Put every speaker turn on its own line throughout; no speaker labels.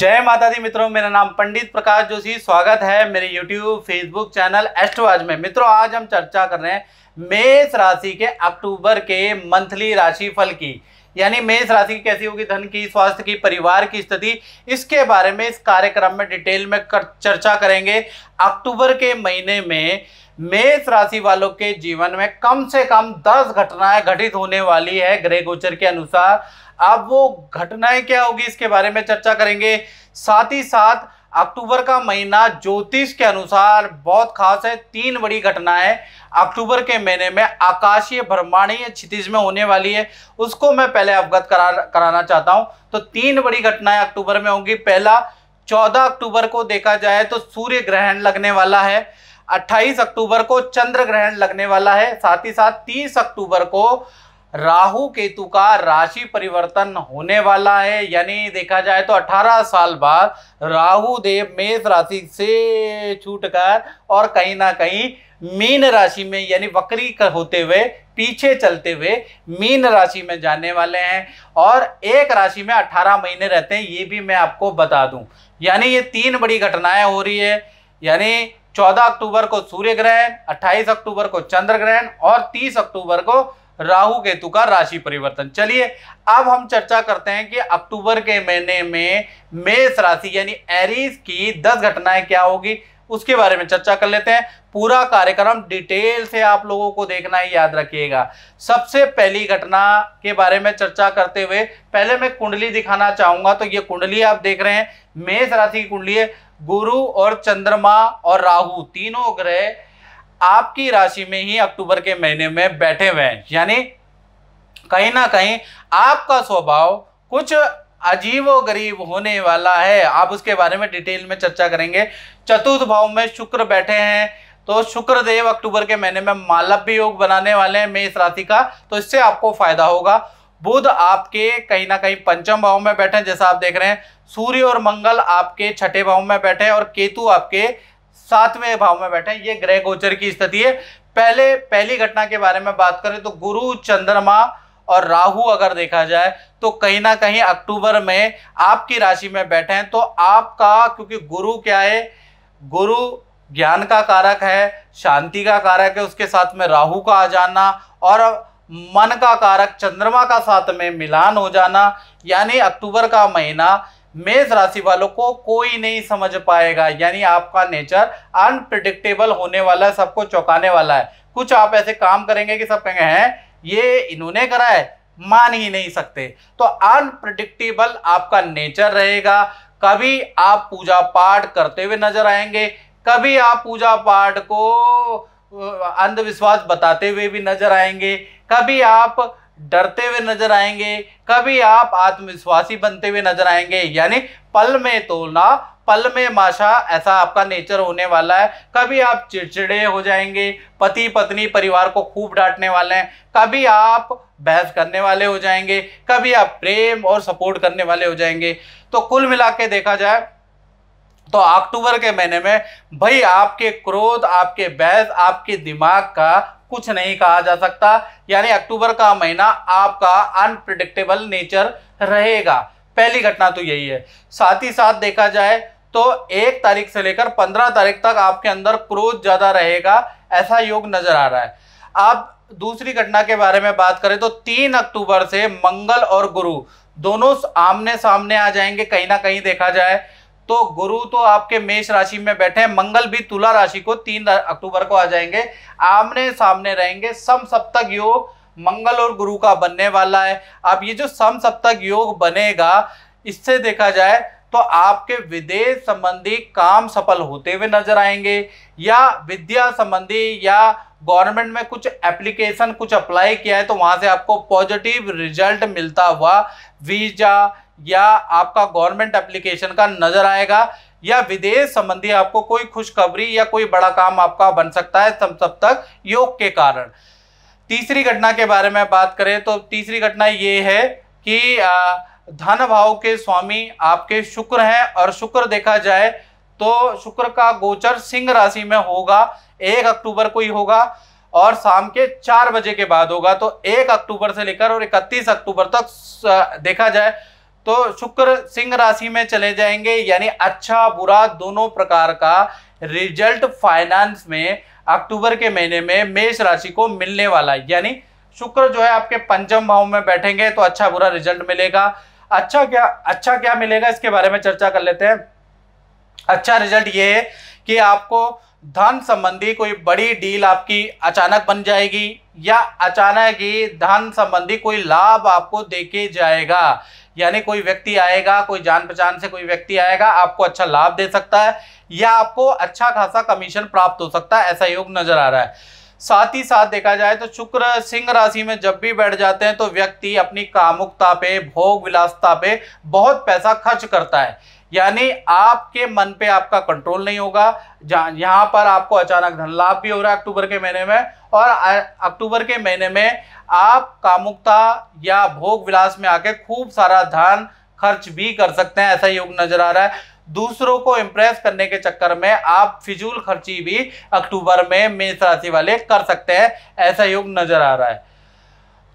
जय माता दी मित्रों मेरा नाम पंडित प्रकाश जोशी स्वागत है मेरे YouTube Facebook चैनल एस्ट्रोवाज में मित्रों आज हम चर्चा कर रहे हैं मेष राशि के अक्टूबर के मंथली राशि फल की यानी मेष राशि की कैसी होगी धन की स्वास्थ्य की परिवार की स्थिति इसके बारे में इस कार्यक्रम में डिटेल में कर, चर्चा करेंगे अक्टूबर के महीने में मेष राशि वालों के जीवन में कम से कम दस घटनाएं घटित होने वाली है ग्रह गोचर के अनुसार अब वो घटनाएं क्या होगी इसके बारे में चर्चा करेंगे साथ ही साथ अक्टूबर का महीना ज्योतिष के अनुसार बहुत खास है तीन बड़ी घटनाएं अक्टूबर के महीने में आकाशीय ब्रह्मांडीय क्षितिज में होने वाली है उसको मैं पहले अवगत करा कराना चाहता हूं तो तीन बड़ी घटनाएं अक्टूबर में होंगी पहला 14 अक्टूबर को देखा जाए तो सूर्य ग्रहण लगने वाला है 28 अक्टूबर को चंद्र ग्रहण लगने वाला है साथ ही साथ 30 अक्टूबर को राहु केतु का राशि परिवर्तन होने वाला है यानी देखा जाए तो 18 साल बाद राहु देव मेष राशि से छूटकर और कहीं ना कहीं मीन राशि में यानी वक्री होते हुए पीछे चलते हुए मीन राशि में जाने वाले हैं और एक राशि में 18 महीने रहते हैं ये भी मैं आपको बता दूं यानी ये तीन बड़ी घटनाएं हो रही है यानी 14 अक्टूबर को सूर्य ग्रहण 28 अक्टूबर को चंद्र ग्रहण और 30 अक्टूबर को राहु केतु का राशि परिवर्तन चलिए अब हम चर्चा करते हैं कि अक्टूबर के महीने में मेष राशि यानी एरीज की दस घटनाएं क्या होगी उसके बारे में चर्चा कर लेते हैं पूरा कार्यक्रम डिटेल से आप लोगों को देखना ही याद रखिएगा सबसे पहली घटना के बारे में चर्चा करते हुए पहले मैं कुंडली दिखाना चाहूंगा तो ये कुंडली आप देख रहे हैं मेष राशि की कुंडली है गुरु और चंद्रमा और राहु तीनों ग्रह आपकी राशि में ही अक्टूबर के महीने में बैठे हुए हैं यानी कहीं ना कहीं आपका स्वभाव कुछ अजीब गरीब होने वाला है आप उसके बारे में डिटेल में चर्चा करेंगे चतुर्थ भाव में शुक्र बैठे हैं तो शुक्र देव अक्टूबर के महीने में मालव भी योग बनाने वाले हैं मेष राशि का तो इससे आपको फायदा होगा बुध आपके कहीं ना कहीं पंचम भाव में बैठे हैं जैसा आप देख रहे हैं सूर्य और मंगल आपके छठे भाव में बैठे हैं और केतु आपके सातवें भाव में बैठे ये ग्रह गोचर की स्थिति है पहले पहली घटना के बारे में बात करें तो गुरु चंद्रमा और राहु अगर देखा जाए तो कहीं ना कहीं अक्टूबर में आपकी राशि में बैठे हैं तो आपका क्योंकि गुरु क्या है गुरु ज्ञान का कारक है शांति का कारक है उसके साथ में राहु का आ जाना और मन का कारक चंद्रमा का साथ में मिलान हो जाना यानी अक्टूबर का महीना मेष राशि वालों को कोई नहीं समझ पाएगा यानी आपका नेचर अनप्रिडिक्टेबल होने वाला है सबको चौंकाने वाला है कुछ आप ऐसे काम करेंगे कि सब कहेंगे हैं ये इन्होंने करा है मान ही नहीं सकते तो अनप्रिडिक्टेबल आपका नेचर रहेगा कभी आप पूजा पाठ करते हुए नजर आएंगे कभी आप पूजा पाठ को अंधविश्वास बताते हुए भी नजर आएंगे कभी आप डरते हुए नजर आएंगे कभी आप आत्मविश्वासी बनते हुए नजर आएंगे यानी पल में तोलना पल में माशा ऐसा आपका नेचर होने वाला है कभी आप चिड़चिड़े हो जाएंगे पति पत्नी परिवार को खूब डांटने वाले हैं कभी आप बहस करने वाले हो जाएंगे कभी आप प्रेम और सपोर्ट करने वाले हो जाएंगे तो कुल मिला के देखा जाए तो अक्टूबर के महीने में भाई आपके क्रोध आपके बहस आपके दिमाग का कुछ नहीं कहा जा सकता यानी अक्टूबर का महीना आपका अनप्रिडिक्टेबल नेचर रहेगा पहली घटना तो यही है साथ ही साथ देखा जाए तो एक तारीख से लेकर पंद्रह तारीख तक आपके अंदर क्रोध ज्यादा रहेगा ऐसा योग नजर आ रहा है आप दूसरी घटना के बारे में बात करें तो तीन अक्टूबर से मंगल और गुरु दोनों आमने सामने आ जाएंगे कहीं ना कहीं देखा जाए तो गुरु तो आपके मेष राशि में बैठे हैं मंगल भी तुला राशि को तीन अक्टूबर को आ जाएंगे आमने सामने रहेंगे सम सप्तक योग मंगल और गुरु का बनने वाला है अब ये जो सम सप्तक योग बनेगा इससे देखा जाए तो आपके विदेश संबंधी काम सफल होते हुए नजर आएंगे या विद्या संबंधी या गवर्नमेंट में कुछ एप्लीकेशन कुछ अप्लाई किया है तो वहां से आपको पॉजिटिव रिजल्ट मिलता हुआ वीजा या आपका गवर्नमेंट एप्लीकेशन का नजर आएगा या विदेश संबंधी आपको कोई खुशखबरी या कोई बड़ा काम आपका बन सकता है तब तक योग के कारण तीसरी घटना के बारे में बात करें तो तीसरी घटना ये है कि धन भाव के स्वामी आपके शुक्र हैं और शुक्र देखा जाए तो शुक्र का गोचर सिंह राशि में होगा एक अक्टूबर को ही होगा और शाम के चार बजे के बाद होगा तो एक अक्टूबर से लेकर और इकतीस अक्टूबर तक देखा जाए तो शुक्र सिंह राशि में चले जाएंगे यानी अच्छा बुरा दोनों प्रकार का रिजल्ट फाइनेंस में अक्टूबर के महीने में मेष राशि को मिलने वाला है यानी शुक्र जो है आपके पंचम भाव में बैठेंगे तो अच्छा बुरा रिजल्ट मिलेगा अच्छा क्या अच्छा क्या मिलेगा इसके बारे में चर्चा कर लेते हैं अच्छा रिजल्ट ये है कि आपको धन संबंधी कोई बड़ी डील आपकी अचानक बन जाएगी या अचानक ही धन संबंधी कोई लाभ आपको देके जाएगा यानी कोई व्यक्ति आएगा कोई जान पहचान से कोई व्यक्ति आएगा आपको अच्छा लाभ दे सकता है या आपको अच्छा खासा कमीशन प्राप्त हो सकता है ऐसा योग नजर आ रहा है साथ ही साथ देखा जाए तो शुक्र सिंह राशि में जब भी बैठ जाते हैं तो व्यक्ति अपनी कामुकता पे भोग विलासता पे बहुत पैसा खर्च करता है यानी आपके मन पे आपका कंट्रोल नहीं होगा यहाँ पर आपको अचानक धन लाभ भी हो रहा है अक्टूबर के महीने में और अक्टूबर के महीने में आप कामुकता या भोग विलास में आके खूब सारा धन खर्च भी कर सकते हैं ऐसा योग नजर आ रहा है दूसरों को इम्प्रेस करने के चक्कर में आप फिजूल खर्ची भी अक्टूबर में मेष राशि वाले कर सकते हैं ऐसा योग नजर आ रहा है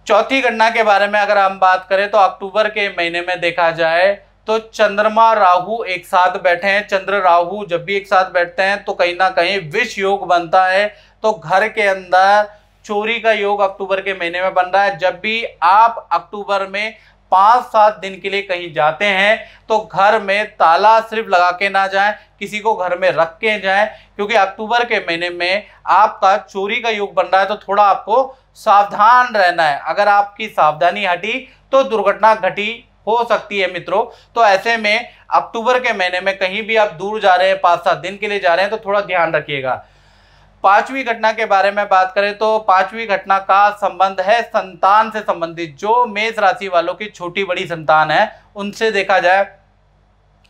चौथी गणना के बारे में अगर हम बात करें तो अक्टूबर के महीने में देखा जाए तो चंद्रमा राहु एक साथ बैठे हैं चंद्र राहु जब भी एक साथ बैठते हैं तो कहीं ना कहीं विष योग बनता है तो घर के अंदर चोरी का योग अक्टूबर के महीने में बन रहा है जब भी आप अक्टूबर में पाँच सात दिन के लिए कहीं जाते हैं तो घर में ताला सिर्फ लगा के ना जाए किसी को घर में रख के जाए क्योंकि अक्टूबर के महीने में आपका चोरी का योग बन रहा है तो थोड़ा आपको सावधान रहना है अगर आपकी सावधानी हटी तो दुर्घटना घटी हो सकती है मित्रों तो ऐसे में अक्टूबर के महीने में कहीं भी आप दूर जा रहे हैं पाँच सात दिन के लिए जा रहे हैं तो थोड़ा ध्यान रखिएगा पांचवी घटना के बारे में बात करें तो पांचवी घटना का संबंध है संतान से संबंधित जो मेष राशि वालों की छोटी बड़ी संतान है उनसे देखा जाए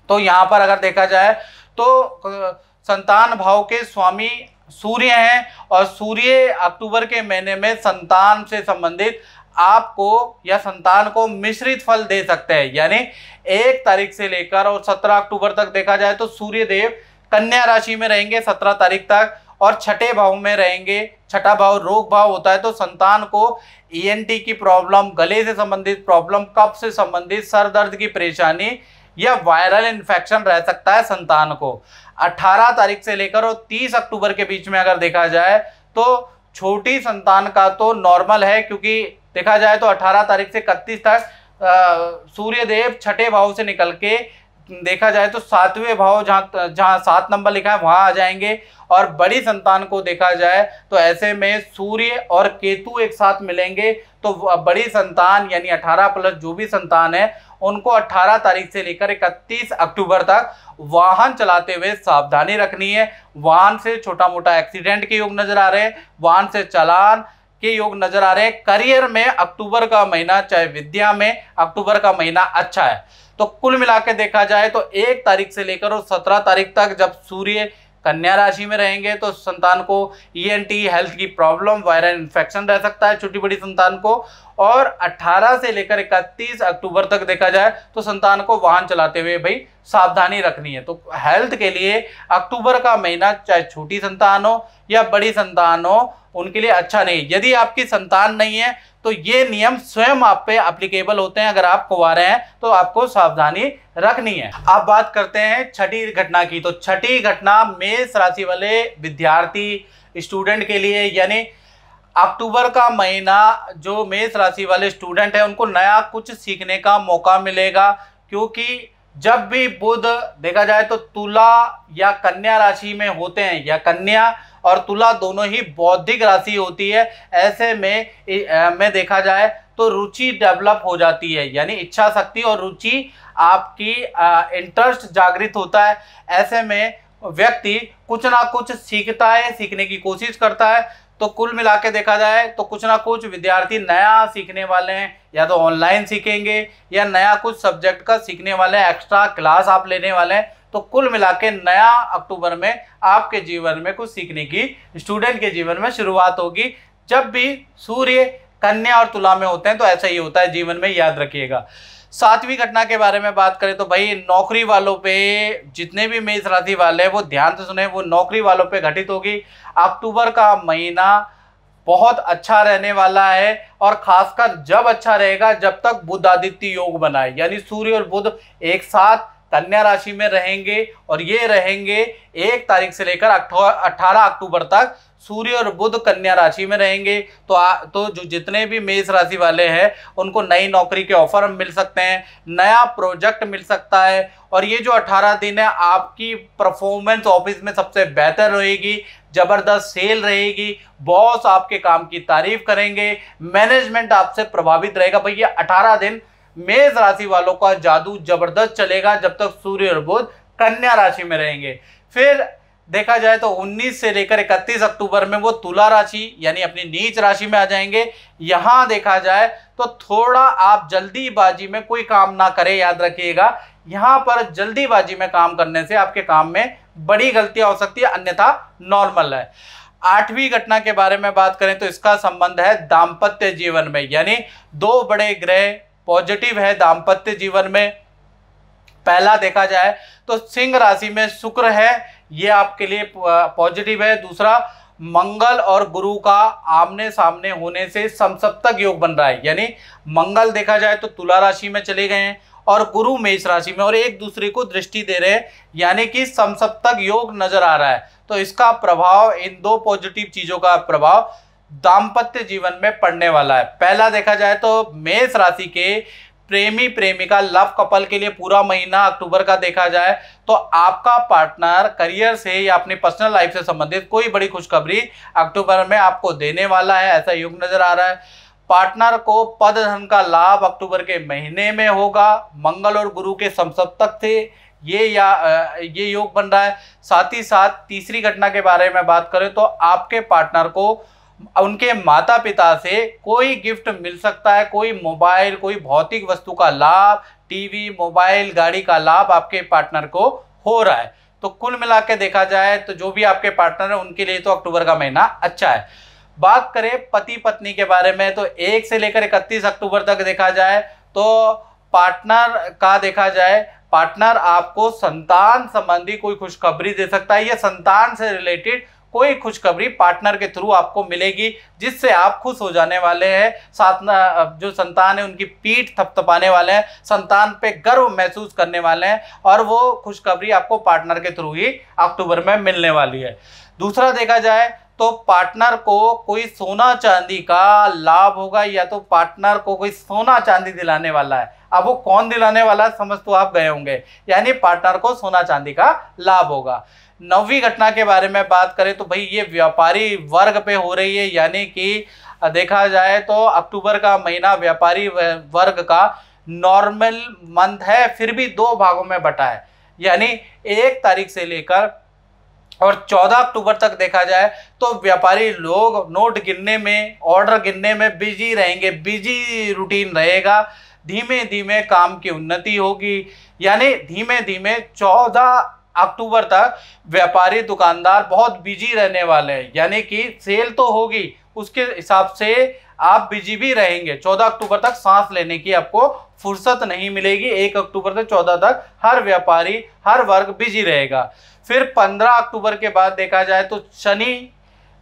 तो यहां पर अगर देखा जाए तो संतान भाव के स्वामी सूर्य हैं और सूर्य अक्टूबर के महीने में संतान से संबंधित आपको या संतान को मिश्रित फल दे सकते हैं यानी एक तारीख से लेकर और सत्रह अक्टूबर तक देखा जाए तो सूर्य देव कन्या राशि में रहेंगे सत्रह तारीख तक और छठे भाव में रहेंगे छठा भाव रोग भाव होता है तो संतान को ईएनटी e की प्रॉब्लम गले से संबंधित प्रॉब्लम कफ से संबंधित सर दर्द की परेशानी या वायरल इन्फेक्शन रह सकता है संतान को 18 तारीख से लेकर और 30 अक्टूबर के बीच में अगर देखा जाए तो छोटी संतान का तो नॉर्मल है क्योंकि देखा जाए तो 18 तारीख से इकतीस तक सूर्यदेव छठे भाव से निकल के देखा जाए तो सातवें भाव जहाँ जहाँ सात नंबर लिखा है वहाँ आ जाएंगे और बड़ी संतान को देखा जाए तो ऐसे में सूर्य और केतु एक साथ मिलेंगे तो बड़ी संतान यानी 18 प्लस जो भी संतान है उनको 18 तारीख से लेकर 31 अक्टूबर तक वाहन चलाते हुए सावधानी रखनी है वाहन से छोटा मोटा एक्सीडेंट के योग नजर आ रहे हैं वाहन से चलान के योग नजर आ रहे हैं करियर में अक्टूबर का महीना चाहे विद्या में अक्टूबर का महीना अच्छा है तो कुल मिला के देखा जाए तो एक तारीख से लेकर और सत्रह तारीख तक जब सूर्य कन्या राशि में रहेंगे तो संतान को ईएनटी e हेल्थ की प्रॉब्लम वायरल इन्फेक्शन रह सकता है छोटी बड़ी संतान को और 18 से लेकर 31 अक्टूबर तक देखा जाए तो संतान को वाहन चलाते हुए भाई सावधानी रखनी है तो हेल्थ के लिए अक्टूबर का महीना चाहे छोटी संतान हो या बड़ी संतान हो उनके लिए अच्छा नहीं यदि आपकी संतान नहीं है तो ये नियम स्वयं आप पे एप्लीकेबल होते हैं अगर आप रहे हैं तो आपको सावधानी रखनी है आप बात करते हैं छठी घटना की तो छठी घटना मेष राशि वाले विद्यार्थी स्टूडेंट के लिए यानी अक्टूबर का महीना जो मेष राशि वाले स्टूडेंट हैं उनको नया कुछ सीखने का मौका मिलेगा क्योंकि जब भी बुध देखा जाए तो तुला या कन्या राशि में होते हैं या कन्या और तुला दोनों ही बौद्धिक राशि होती है ऐसे में में देखा जाए तो रुचि डेवलप हो जाती है यानी इच्छा शक्ति और रुचि आपकी इंटरेस्ट जागृत होता है ऐसे में व्यक्ति कुछ ना कुछ सीखता है सीखने की कोशिश करता है तो कुल मिला के देखा जाए तो कुछ ना कुछ विद्यार्थी नया सीखने वाले हैं या तो ऑनलाइन सीखेंगे या नया कुछ सब्जेक्ट का सीखने वाले हैं एक्स्ट्रा क्लास आप लेने वाले हैं तो कुल मिला के नया अक्टूबर में आपके जीवन में कुछ सीखने की स्टूडेंट के जीवन में शुरुआत होगी जब भी सूर्य कन्या और तुला में होते हैं तो ऐसा ही होता है जीवन में याद रखिएगा सातवीं घटना के बारे में बात करें तो भाई नौकरी वालों पे जितने भी मेष राशि वाले हैं वो ध्यान से सुने वो नौकरी वालों पे घटित होगी अक्टूबर का महीना बहुत अच्छा रहने वाला है और खासकर जब अच्छा रहेगा जब तक बुद्ध आदित्य योग बनाए यानी सूर्य और बुद्ध एक साथ कन्या राशि में रहेंगे और ये रहेंगे एक तारीख से लेकर अठारह अक्टूबर तक सूर्य और बुध कन्या राशि में रहेंगे तो आ, तो जो जितने भी मेष राशि वाले हैं उनको नई नौकरी के ऑफर मिल सकते हैं नया प्रोजेक्ट मिल सकता है और ये जो 18 दिन है आपकी परफॉर्मेंस ऑफिस में सबसे बेहतर रहेगी ज़बरदस्त सेल रहेगी बॉस आपके काम की तारीफ करेंगे मैनेजमेंट आपसे प्रभावित रहेगा भाई ये अठारह दिन मेष राशि वालों का जादू जबरदस्त चलेगा जब तक सूर्य और बुध कन्या राशि में रहेंगे फिर देखा जाए तो 19 से लेकर 31 अक्टूबर में वो तुला राशि यानी अपनी नीच राशि में आ जाएंगे यहां देखा जाए तो थोड़ा आप जल्दीबाजी में कोई काम ना करें याद रखिएगा यहां पर जल्दीबाजी में काम करने से आपके काम में बड़ी गलतियां हो सकती है अन्यथा नॉर्मल है आठवीं घटना के बारे में बात करें तो इसका संबंध है दाम्पत्य जीवन में यानी दो बड़े ग्रह पॉजिटिव है दाम्पत्य जीवन में पहला देखा जाए तो सिंह राशि में शुक्र है ये आपके लिए पॉजिटिव है दूसरा मंगल और गुरु का आमने सामने होने से समसप्तक योग बन रहा है यानी मंगल देखा जाए तो तुला राशि में चले गए हैं और गुरु मेष राशि में और एक दूसरे को दृष्टि दे रहे हैं यानी कि समसप्तक योग नजर आ रहा है तो इसका प्रभाव इन दो पॉजिटिव चीजों का प्रभाव दाम्पत्य जीवन में पड़ने वाला है पहला देखा जाए तो मेष राशि के प्रेमी प्रेमिका लव कपल के लिए पूरा महीना अक्टूबर का देखा जाए तो आपका पार्टनर करियर से या अपनी पर्सनल लाइफ से संबंधित कोई बड़ी खुशखबरी अक्टूबर में आपको देने वाला है ऐसा युग नजर आ रहा है पार्टनर को पद धन का लाभ अक्टूबर के महीने में होगा मंगल और गुरु के समसप्तक थे ये या ये योग बन रहा है साथ ही साथ तीसरी घटना के बारे में बात करें तो आपके पार्टनर को उनके माता पिता से कोई गिफ्ट मिल सकता है कोई मोबाइल कोई भौतिक वस्तु का लाभ टीवी मोबाइल गाड़ी का लाभ आपके पार्टनर को हो रहा है तो कुल मिला के देखा जाए तो जो भी आपके पार्टनर है उनके लिए तो अक्टूबर का महीना अच्छा है बात करें पति पत्नी के बारे में तो एक से लेकर इकतीस अक्टूबर तक देखा जाए तो पार्टनर का देखा जाए पार्टनर आपको संतान संबंधी कोई खुशखबरी दे सकता है या संतान से रिलेटेड कोई खुशखबरी पार्टनर के थ्रू आपको मिलेगी जिससे आप खुश हो जाने वाले हैं साथ जो संतान है उनकी पीठ थपथपाने वाले हैं संतान पे गर्व महसूस करने वाले हैं और वो खुशखबरी आपको पार्टनर के थ्रू ही अक्टूबर में मिलने वाली है दूसरा देखा जाए तो पार्टनर को कोई सोना चांदी का लाभ होगा या तो पार्टनर को कोई सोना चांदी दिलाने वाला है अब वो कौन दिलाने वाला समझ तो आप गए होंगे यानी पार्टनर को सोना चांदी का लाभ होगा नौवीं घटना के बारे में बात करें तो भाई ये व्यापारी वर्ग पे हो रही है यानी कि देखा जाए तो अक्टूबर का महीना व्यापारी वर्ग का नॉर्मल मंथ है फिर भी दो भागों में बटा है यानी एक तारीख से लेकर और 14 अक्टूबर तक देखा जाए तो व्यापारी लोग नोट गिनने में ऑर्डर गिनने में बिजी रहेंगे बिजी रूटीन रहेगा धीमे धीमे काम की उन्नति होगी यानी धीमे धीमे चौदह अक्टूबर तक व्यापारी दुकानदार बहुत बिजी रहने वाले हैं यानी कि सेल तो होगी उसके हिसाब से आप बिजी भी रहेंगे 14 अक्टूबर तक सांस लेने की आपको फुर्सत नहीं मिलेगी एक अक्टूबर से 14 तक हर व्यापारी हर वर्ग बिजी रहेगा फिर 15 अक्टूबर के बाद देखा जाए तो शनि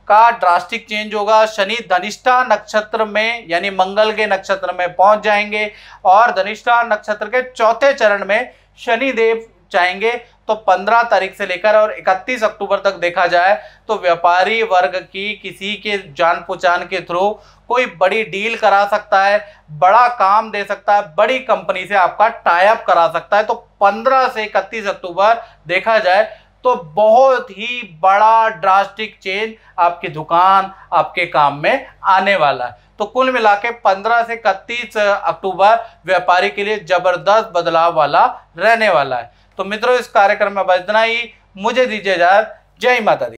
का ड्रास्टिक चेंज होगा शनि धनिष्ठा नक्षत्र में यानी मंगल के नक्षत्र में पहुंच जाएंगे और धनिष्ठा नक्षत्र के चौथे चरण में शनि देव चाहेंगे तो 15 तारीख से लेकर और 31 अक्टूबर तक देखा जाए तो व्यापारी वर्ग की किसी के जान पहचान के थ्रू कोई बड़ी डील करा सकता है बड़ा काम दे सकता है बड़ी कंपनी से आपका टाइप करा सकता है तो 15 से 31 अक्टूबर देखा जाए तो बहुत ही बड़ा ड्रास्टिक चेंज आपकी दुकान आपके काम में आने वाला है तो कुल मिला के पंद्रह से इकतीस अक्टूबर व्यापारी के लिए जबरदस्त बदलाव वाला रहने वाला है तो मित्रों इस कार्यक्रम में बजना इतना ही मुझे दीजिए जाए जय माता दी